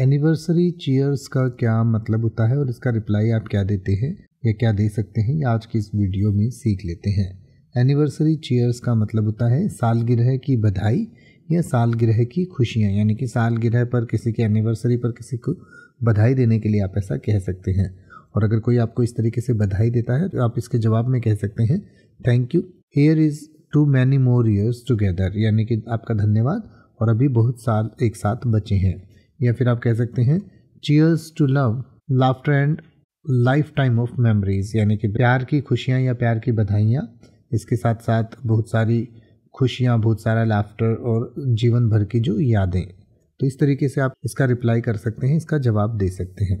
anniversary cheers का क्या मतलब होता है और इसका रिप्लाई आप क्या देते हैं या क्या दे सकते हैं आज की इस वीडियो में सीख लेते हैं एनिवर्सरी चीयर्स का मतलब होता है सालगिरह की बधाई या सालगिरह की खुशियाँ यानी कि सालगिरह पर किसी के एनिवर्सरी पर किसी को बधाई देने के लिए आप ऐसा कह सकते हैं और अगर कोई आपको इस तरीके से बधाई देता है तो आप इसके जवाब में कह सकते हैं thank you here is to many more years together यानी कि आपका धन्यवाद और अभी बहुत साल एक साथ बचे हैं या फिर आप कह सकते हैं cheers to love laughter and lifetime of memories यानी कि प्यार की खुशियाँ या प्यार की बधाइयाँ इसके साथ साथ बहुत सारी खुशियाँ बहुत सारा लाफ्टर और जीवन भर की जो यादें तो इस तरीके से आप इसका रिप्लाई कर सकते हैं इसका जवाब दे सकते हैं